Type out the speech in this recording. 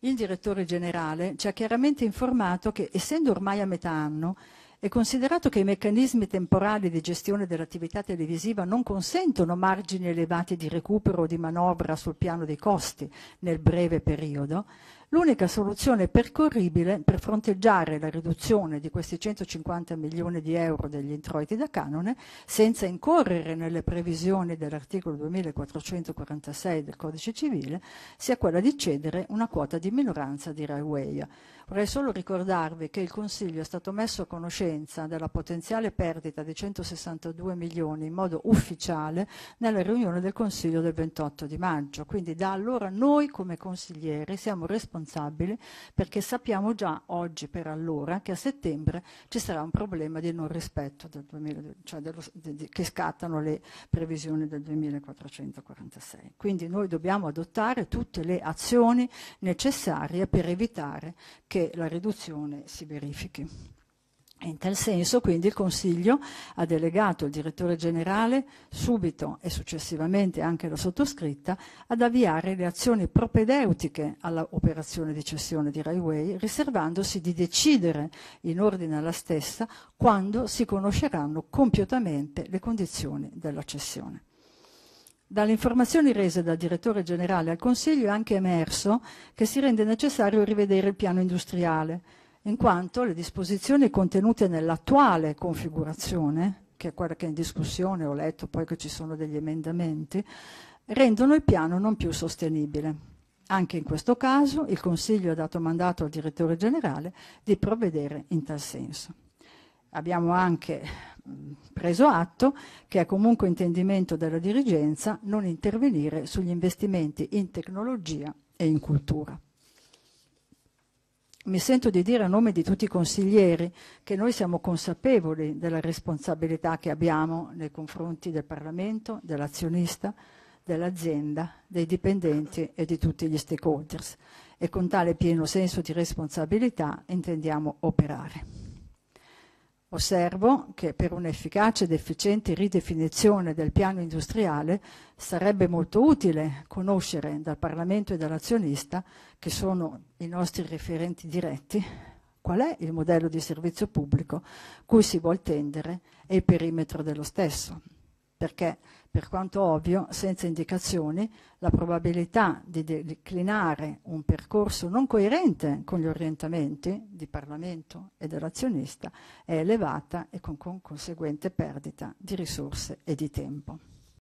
Il direttore generale ci ha chiaramente informato che, essendo ormai a metà anno, e considerato che i meccanismi temporali di gestione dell'attività televisiva non consentono margini elevati di recupero o di manovra sul piano dei costi nel breve periodo, L'unica soluzione percorribile per fronteggiare la riduzione di questi 150 milioni di euro degli introiti da canone, senza incorrere nelle previsioni dell'articolo 2446 del Codice Civile, sia quella di cedere una quota di minoranza di Railway. Vorrei solo ricordarvi che il Consiglio è stato messo a conoscenza della potenziale perdita di 162 milioni in modo ufficiale nella riunione del Consiglio del 28 di maggio. Quindi da allora noi come consiglieri siamo responsabili responsabile perché sappiamo già oggi per allora che a settembre ci sarà un problema di non rispetto del 2000, cioè dello, de, de, che scattano le previsioni del 2446. Quindi noi dobbiamo adottare tutte le azioni necessarie per evitare che la riduzione si verifichi. In tal senso, quindi, il Consiglio ha delegato il direttore generale subito e successivamente anche la sottoscritta ad avviare le azioni propedeutiche all'operazione di cessione di Raiway, riservandosi di decidere in ordine alla stessa quando si conosceranno compiutamente le condizioni della cessione. Dalle informazioni rese dal direttore generale al Consiglio è anche emerso che si rende necessario rivedere il piano industriale in quanto le disposizioni contenute nell'attuale configurazione, che è quella che è in discussione, ho letto poi che ci sono degli emendamenti, rendono il piano non più sostenibile. Anche in questo caso il Consiglio ha dato mandato al direttore generale di provvedere in tal senso. Abbiamo anche preso atto che è comunque intendimento della dirigenza non intervenire sugli investimenti in tecnologia e in cultura mi sento di dire a nome di tutti i consiglieri che noi siamo consapevoli della responsabilità che abbiamo nei confronti del Parlamento, dell'azionista, dell'azienda, dei dipendenti e di tutti gli stakeholders e con tale pieno senso di responsabilità intendiamo operare. Osservo che per un'efficace ed efficiente ridefinizione del piano industriale sarebbe molto utile conoscere dal Parlamento e dall'azionista, che sono i nostri referenti diretti, qual è il modello di servizio pubblico cui si vuole tendere e il perimetro dello stesso perché per quanto ovvio, senza indicazioni, la probabilità di declinare un percorso non coerente con gli orientamenti di Parlamento e dell'azionista è elevata e con, con conseguente perdita di risorse e di tempo.